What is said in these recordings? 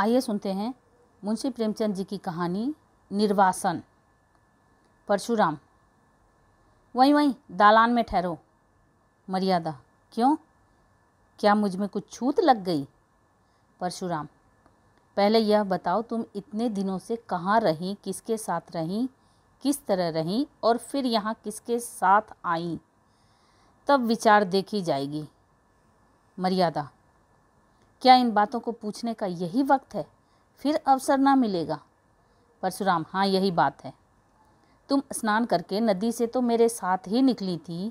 आइए सुनते हैं मुंशी प्रेमचंद जी की कहानी निर्वासन परशुराम वहीं वहीं दालान में ठहरो मर्यादा क्यों क्या मुझ में कुछ छूत लग गई परशुराम पहले यह बताओ तुम इतने दिनों से कहाँ रहीं किसके साथ रहीं किस तरह रहीं और फिर यहाँ किसके साथ आईं तब विचार देखी जाएगी मर्यादा क्या इन बातों को पूछने का यही वक्त है फिर अवसर ना मिलेगा परशुराम हाँ यही बात है तुम स्नान करके नदी से तो मेरे साथ ही निकली थी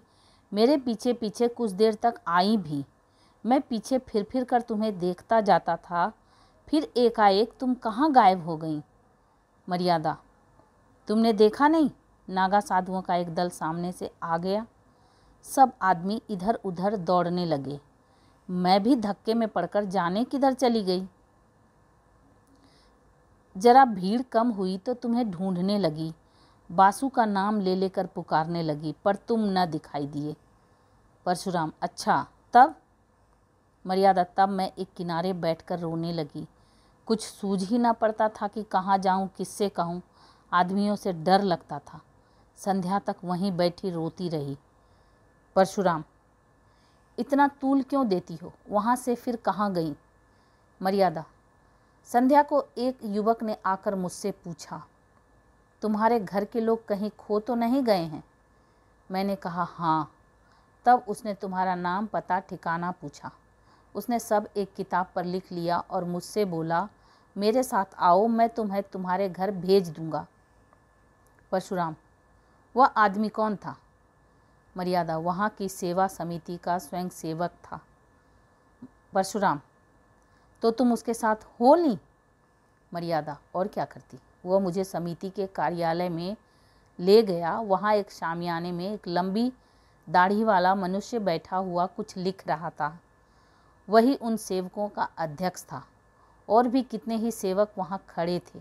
मेरे पीछे पीछे कुछ देर तक आई भी मैं पीछे फिर फिर कर तुम्हें देखता जाता था फिर एकाएक तुम कहाँ गायब हो गई मर्यादा तुमने देखा नहीं नागा साधुओं का एक दल सामने से आ गया सब आदमी इधर उधर दौड़ने लगे मैं भी धक्के में पड़कर जाने किधर चली गई जरा भीड़ कम हुई तो तुम्हें ढूंढने लगी बासु का नाम ले लेकर पुकारने लगी पर तुम न दिखाई दिए परशुराम अच्छा तब मर्यादा तब मैं एक किनारे बैठकर रोने लगी कुछ सूझ ही ना पड़ता था कि कहाँ जाऊँ किससे कहूँ आदमियों से डर लगता था संध्या तक वहीं बैठी रोती रही परशुराम इतना तूल क्यों देती हो वहाँ से फिर कहाँ गई मर्यादा संध्या को एक युवक ने आकर मुझसे पूछा तुम्हारे घर के लोग कहीं खो तो नहीं गए हैं मैंने कहा हाँ तब उसने तुम्हारा नाम पता ठिकाना पूछा उसने सब एक किताब पर लिख लिया और मुझसे बोला मेरे साथ आओ मैं तुम्हें तुम्हारे घर भेज दूँगा परशुराम वह आदमी कौन था मर्यादा वहाँ की सेवा समिति का स्वयं सेवक था परशुराम तो तुम उसके साथ हो नहीं मर्यादा और क्या करती वह मुझे समिति के कार्यालय में ले गया वहाँ एक शामियाने में एक लंबी दाढ़ी वाला मनुष्य बैठा हुआ कुछ लिख रहा था वही उन सेवकों का अध्यक्ष था और भी कितने ही सेवक वहाँ खड़े थे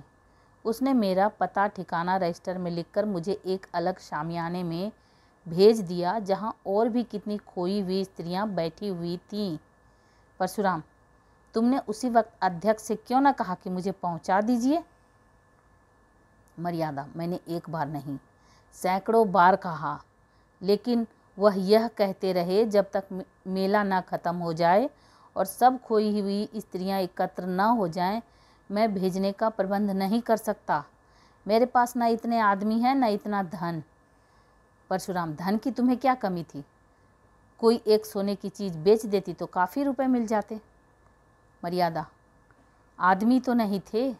उसने मेरा पता ठिकाना रजिस्टर में लिखकर मुझे एक अलग शामियाने में भेज दिया जहाँ और भी कितनी खोई हुई स्त्रियाँ बैठी हुई थीं परशुराम तुमने उसी वक्त अध्यक्ष से क्यों ना कहा कि मुझे पहुँचा दीजिए मर्यादा मैंने एक बार नहीं सैकड़ों बार कहा लेकिन वह यह कहते रहे जब तक मेला ना ख़त्म हो जाए और सब खोई हुई स्त्रियां एकत्र ना हो जाएं, मैं भेजने का प्रबंध नहीं कर सकता मेरे पास ना इतने आदमी हैं ना इतना धन परशुराम धन की तुम्हें क्या कमी थी कोई एक सोने की चीज़ बेच देती तो काफ़ी रुपए मिल जाते मर्यादा आदमी तो नहीं थे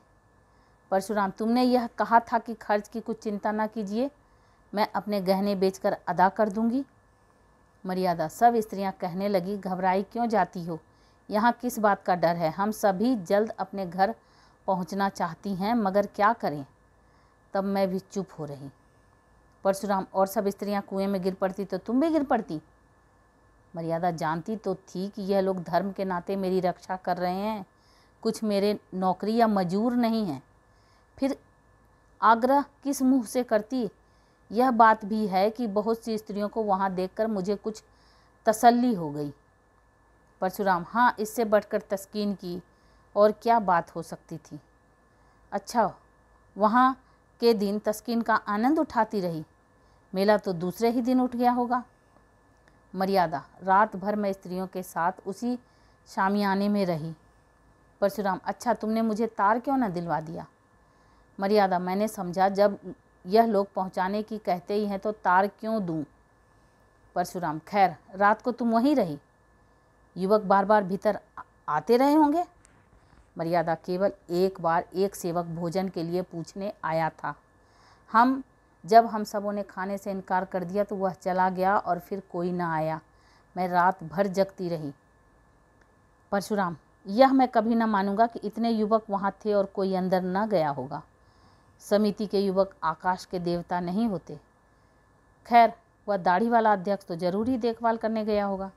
परशुराम तुमने यह कहा था कि खर्च की कुछ चिंता ना कीजिए मैं अपने गहने बेचकर अदा कर दूंगी मर्यादा सब स्त्रियां कहने लगी घबराई क्यों जाती हो यहाँ किस बात का डर है हम सभी जल्द अपने घर पहुँचना चाहती हैं मगर क्या करें तब मैं भी चुप हो रही परशुराम और सब स्त्रियां कुएं में गिर पड़ती तो तुम भी गिर पड़ती मर्यादा जानती तो थी कि यह लोग धर्म के नाते मेरी रक्षा कर रहे हैं कुछ मेरे नौकरी या मजूर नहीं हैं फिर आग्रह किस मुँह से करती यह बात भी है कि बहुत सी स्त्रियों को वहाँ देख मुझे कुछ तसल्ली हो गई परशुराम हाँ इससे बढ़कर तस्कीन की और क्या बात हो सकती थी अच्छा वहाँ के दिन तस्कीन का आनंद उठाती रही मेला तो दूसरे ही दिन उठ गया होगा मर्यादा रात भर मैं स्त्रियों के साथ उसी शामियाने में रही परशुराम अच्छा तुमने मुझे तार क्यों ना दिलवा दिया मर्यादा मैंने समझा जब यह लोग पहुंचाने की कहते ही हैं तो तार क्यों दूं? परशुराम खैर रात को तुम वहीं रही युवक बार बार भीतर आते रहे होंगे मर्यादा केवल एक बार एक सेवक भोजन के लिए पूछने आया था हम जब हम सबों ने खाने से इनकार कर दिया तो वह चला गया और फिर कोई ना आया मैं रात भर जगती रही परशुराम यह मैं कभी ना मानूंगा कि इतने युवक वहाँ थे और कोई अंदर न गया होगा समिति के युवक आकाश के देवता नहीं होते खैर वह दाढ़ी वाला अध्यक्ष तो जरूर ही देखभाल करने गया होगा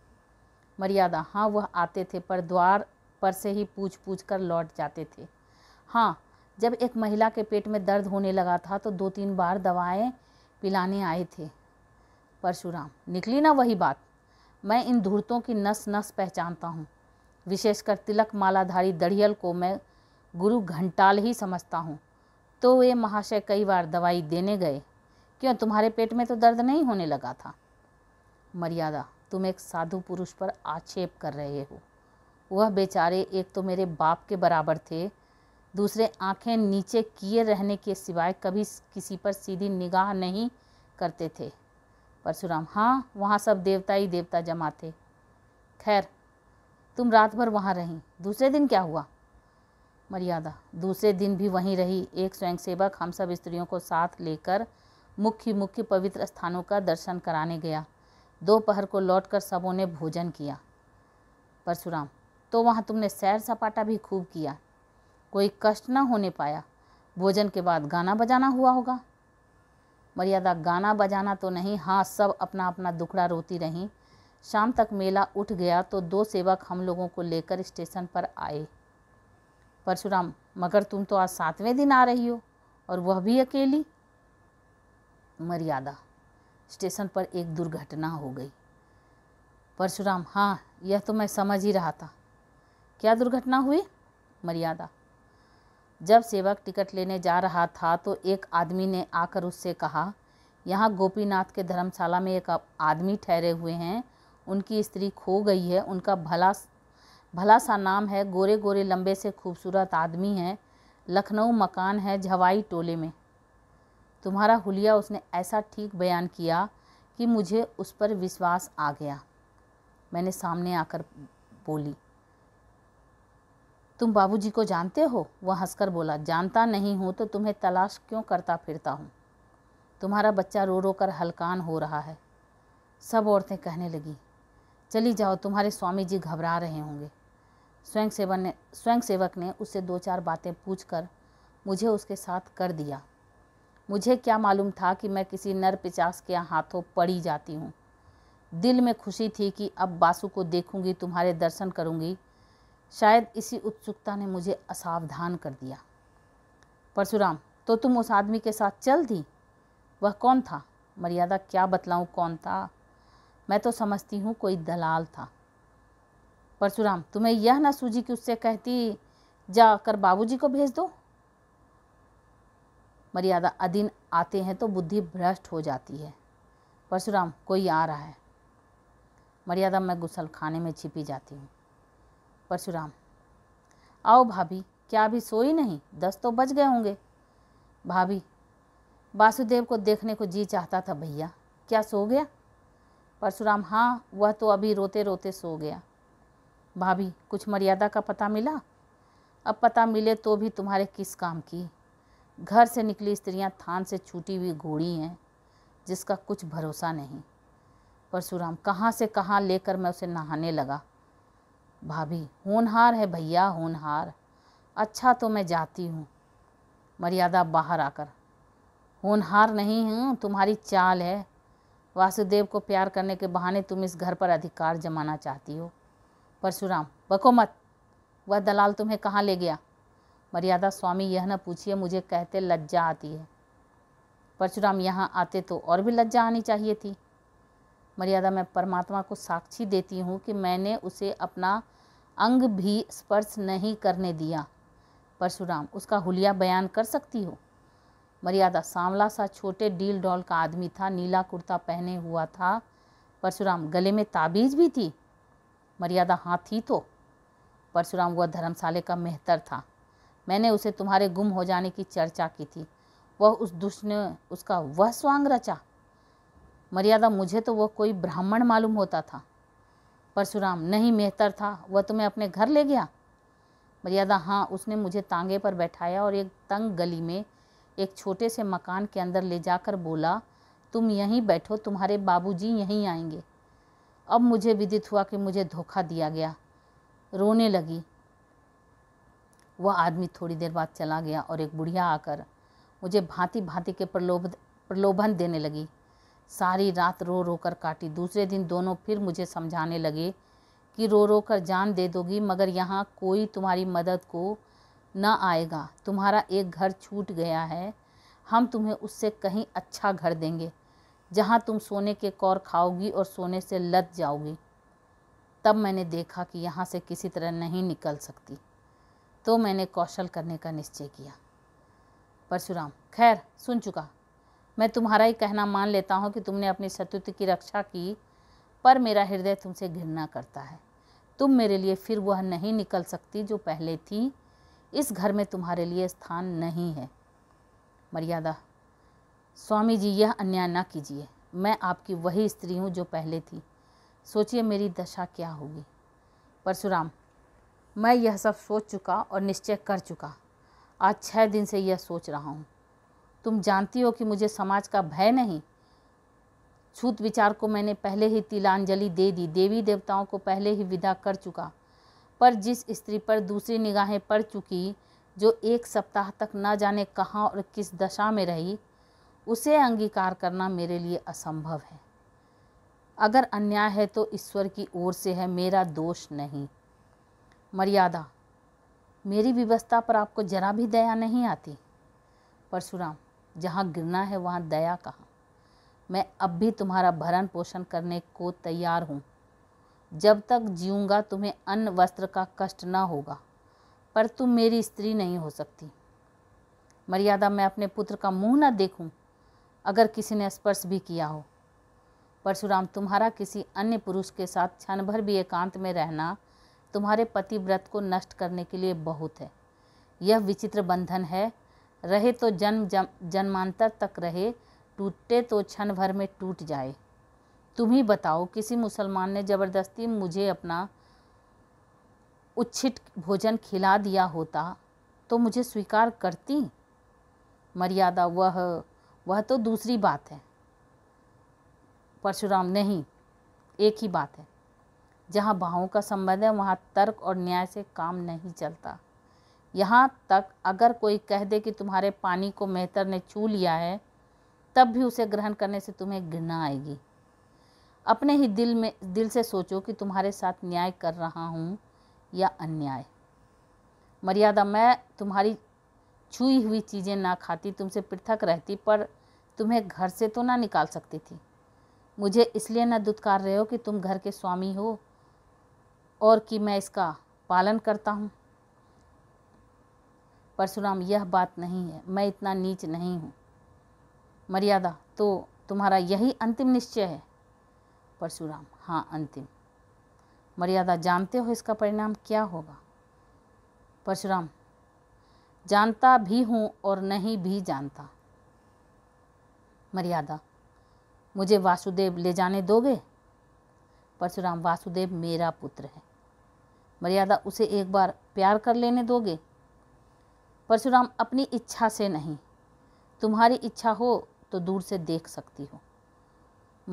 मर्यादा हाँ वह आते थे पर द्वार पर से ही पूछ पूछ कर लौट जाते थे हाँ जब एक महिला के पेट में दर्द होने लगा था तो दो तीन बार दवाएं पिलाने आए थे परशुराम निकली ना वही बात मैं इन धूर्तों की नस नस पहचानता हूँ विशेषकर तिलक मालाधारी दड़ियल को मैं गुरु घंटाल ही समझता हूँ तो वे महाशय कई बार दवाई देने गए क्यों तुम्हारे पेट में तो दर्द नहीं होने लगा था मर्यादा तुम एक साधु पुरुष पर आक्षेप कर रहे हो वह बेचारे एक तो मेरे बाप के बराबर थे दूसरे आंखें नीचे किए रहने के सिवाय कभी किसी पर सीधी निगाह नहीं करते थे परशुराम हाँ वहाँ सब देवता ही देवता जमा थे खैर तुम रात भर वहाँ रहीं दूसरे दिन क्या हुआ मर्यादा दूसरे दिन भी वहीं रही एक स्वयंसेवक हम सब स्त्रियों को साथ लेकर मुख्य मुख्य पवित्र स्थानों का दर्शन कराने गया दोपहर को लौटकर सबों ने भोजन किया परशुराम तो वहाँ तुमने सैर सपाटा भी खूब किया कोई कष्ट ना होने पाया भोजन के बाद गाना बजाना हुआ होगा मर्यादा गाना बजाना तो नहीं हाँ सब अपना अपना दुखड़ा रोती रहीं शाम तक मेला उठ गया तो दो सेवक हम लोगों को लेकर स्टेशन पर आए परशुराम मगर तुम तो आज सातवें दिन आ रही हो और वह भी अकेली मर्यादा स्टेशन पर एक दुर्घटना हो गई परशुराम हाँ यह तो मैं समझ ही रहा था क्या दुर्घटना हुई मर्यादा जब सेवक टिकट लेने जा रहा था तो एक आदमी ने आकर उससे कहा यहाँ गोपीनाथ के धर्मशाला में एक आदमी ठहरे हुए हैं उनकी स्त्री खो गई है उनका भला भला सा नाम है गोरे गोरे लंबे से खूबसूरत आदमी है लखनऊ मकान है झवाई टोले में तुम्हारा हुलिया उसने ऐसा ठीक बयान किया कि मुझे उस पर विश्वास आ गया मैंने सामने आकर बोली तुम बाबूजी को जानते हो वह हंसकर बोला जानता नहीं हूँ तो तुम्हें तलाश क्यों करता फिरता हूँ तुम्हारा बच्चा रो रो कर हलकान हो रहा है सब औरतें कहने लगी चली जाओ तुम्हारे स्वामी जी घबरा रहे होंगे स्वयं सेवन ने स्वयं सेवक ने उससे दो चार बातें पूछ कर मुझे उसके साथ कर दिया मुझे क्या मालूम था कि मैं किसी नर पिचास के हाथों पड़ी जाती हूँ दिल में खुशी थी कि अब बासु को देखूंगी तुम्हारे दर्शन करूंगी शायद इसी उत्सुकता ने मुझे असावधान कर दिया परशुराम तो तुम उस आदमी के साथ चल दी वह कौन था मर्यादा क्या बतलाऊँ कौन था मैं तो समझती हूँ कोई दलाल था परशुराम तुम्हें यह ना सूझी कि उससे कहती जा कर बाबू को भेज दो मर्यादा अधीन आते हैं तो बुद्धि भ्रष्ट हो जाती है परशुराम कोई आ रहा है मर्यादा मैं गुसल खाने में छिपी जाती हूँ परशुराम आओ भाभी क्या अभी सोई नहीं दस तो बज गए होंगे भाभी वासुदेव को देखने को जी चाहता था भैया क्या सो गया परशुराम हाँ वह तो अभी रोते रोते सो गया भाभी कुछ मर्यादा का पता मिला अब पता मिले तो भी तुम्हारे किस काम की घर से निकली स्त्रियां थान से छूटी हुई घोड़ी हैं जिसका कुछ भरोसा नहीं परशुराम कहाँ से कहाँ लेकर मैं उसे नहाने लगा भाभी होनहार है भैया होनहार अच्छा तो मैं जाती हूँ मर्यादा बाहर आकर होनहार नहीं हूँ तुम्हारी चाल है वासुदेव को प्यार करने के बहाने तुम इस घर पर अधिकार जमाना चाहती हो परशुराम बको मत वह दलाल तुम्हें कहाँ ले गया मर्यादा स्वामी यह न पूछिए मुझे कहते लज्जा आती है परशुराम यहाँ आते तो और भी लज्जा आनी चाहिए थी मर्यादा मैं परमात्मा को साक्षी देती हूँ कि मैंने उसे अपना अंग भी स्पर्श नहीं करने दिया परशुराम उसका हुलिया बयान कर सकती हो मर्यादा सांवला सा छोटे डील डॉल का आदमी था नीला कुर्ता पहने हुआ था परशुराम गले में ताबीज भी थी मर्यादा हाँ थी तो परशुराम वह धर्मशाले का मेहतर था मैंने उसे तुम्हारे गुम हो जाने की चर्चा की थी वह उस दुष्ट ने उसका वह स्वांग रचा मर्यादा मुझे तो वह कोई ब्राह्मण मालूम होता था परशुराम नहीं मेहतर था वह तुम्हें अपने घर ले गया मर्यादा हाँ उसने मुझे तांगे पर बैठाया और एक तंग गली में एक छोटे से मकान के अंदर ले जाकर बोला तुम यहीं बैठो तुम्हारे बाबूजी यहीं आएंगे अब मुझे विदित हुआ कि मुझे धोखा दिया गया रोने लगी वह आदमी थोड़ी देर बाद चला गया और एक बुढ़िया आकर मुझे भांति भांति के प्रलोभ प्रलोभन देने लगी सारी रात रो रो कर काटी दूसरे दिन दोनों फिर मुझे समझाने लगे कि रो रो कर जान दे दोगी मगर यहाँ कोई तुम्हारी मदद को न आएगा तुम्हारा एक घर छूट गया है हम तुम्हें उससे कहीं अच्छा घर देंगे जहाँ तुम सोने के कौर खाओगी और सोने से लत जाओगी तब मैंने देखा कि यहाँ से किसी तरह नहीं निकल सकती तो मैंने कौशल करने का निश्चय किया परशुराम खैर सुन चुका मैं तुम्हारा ही कहना मान लेता हूँ कि तुमने अपनी शत्रुत्व की रक्षा की पर मेरा हृदय तुमसे घृणा करता है तुम मेरे लिए फिर वह नहीं निकल सकती जो पहले थी इस घर में तुम्हारे लिए स्थान नहीं है मर्यादा स्वामी जी यह अन्याय न कीजिए मैं आपकी वही स्त्री हूँ जो पहले थी सोचिए मेरी दशा क्या होगी परशुराम मैं यह सब सोच चुका और निश्चय कर चुका आज छः दिन से यह सोच रहा हूँ तुम जानती हो कि मुझे समाज का भय नहीं छूत विचार को मैंने पहले ही तिलांजलि दे दी देवी देवताओं को पहले ही विदा कर चुका पर जिस स्त्री पर दूसरी निगाहें पड़ चुकी जो एक सप्ताह तक न जाने कहाँ और किस दशा में रही उसे अंगीकार करना मेरे लिए असंभव है अगर अन्याय है तो ईश्वर की ओर से है मेरा दोष नहीं मर्यादा मेरी विवस्था पर आपको जरा भी दया नहीं आती परशुराम जहाँ गिरना है वहाँ दया कहाँ मैं अब भी तुम्हारा भरण पोषण करने को तैयार हूँ जब तक जीऊँगा तुम्हें अन्न वस्त्र का कष्ट ना होगा पर तुम मेरी स्त्री नहीं हो सकती मर्यादा मैं अपने पुत्र का मुंह न देखूं, अगर किसी ने स्पर्श भी किया हो परशुराम तुम्हारा किसी अन्य पुरुष के साथ क्षण भर भी एकांत में रहना तुम्हारे पतिव्रत को नष्ट करने के लिए बहुत है यह विचित्र बंधन है रहे तो जन्म जन्मांतर तक रहे टूटे तो क्षण भर में टूट जाए तुम ही बताओ किसी मुसलमान ने ज़बरदस्ती मुझे अपना उच्छिट भोजन खिला दिया होता तो मुझे स्वीकार करती मर्यादा वह वह तो दूसरी बात है परशुराम नहीं एक ही बात है जहाँ भावों का संबंध है वहाँ तर्क और न्याय से काम नहीं चलता यहाँ तक अगर कोई कह दे कि तुम्हारे पानी को मेहतर ने छू लिया है तब भी उसे ग्रहण करने से तुम्हें घृणा आएगी अपने ही दिल में दिल से सोचो कि तुम्हारे साथ न्याय कर रहा हूँ या अन्याय मर्यादा मैं तुम्हारी छुई हुई चीज़ें ना खाती तुमसे पृथक रहती पर तुम्हें घर से तो ना निकाल सकती थी मुझे इसलिए ना दुत्कार रहे हो कि तुम घर के स्वामी हो और कि मैं इसका पालन करता हूँ परशुराम यह बात नहीं है मैं इतना नीच नहीं हूँ मर्यादा तो तुम्हारा यही अंतिम निश्चय है परशुराम हाँ अंतिम मर्यादा जानते हो इसका परिणाम क्या होगा परशुराम जानता भी हूँ और नहीं भी जानता मर्यादा मुझे वासुदेव ले जाने दोगे परशुराम वासुदेव मेरा पुत्र है मर्यादा उसे एक बार प्यार कर लेने दोगे परशुराम अपनी इच्छा से नहीं तुम्हारी इच्छा हो तो दूर से देख सकती हो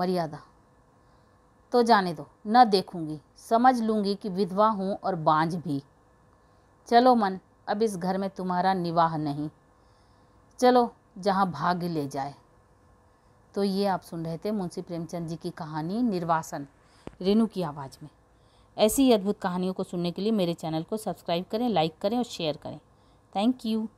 मर्यादा तो जाने दो न देखूंगी समझ लूँगी कि विधवा हूँ और बांझ भी चलो मन अब इस घर में तुम्हारा निवाह नहीं चलो जहाँ भाग्य ले जाए तो ये आप सुन रहे थे मुंशी प्रेमचंद जी की कहानी निर्वासन रेणु की आवाज़ में ऐसी अद्भुत कहानियों को सुनने के लिए मेरे चैनल को सब्सक्राइब करें लाइक करें और शेयर करें Thank you.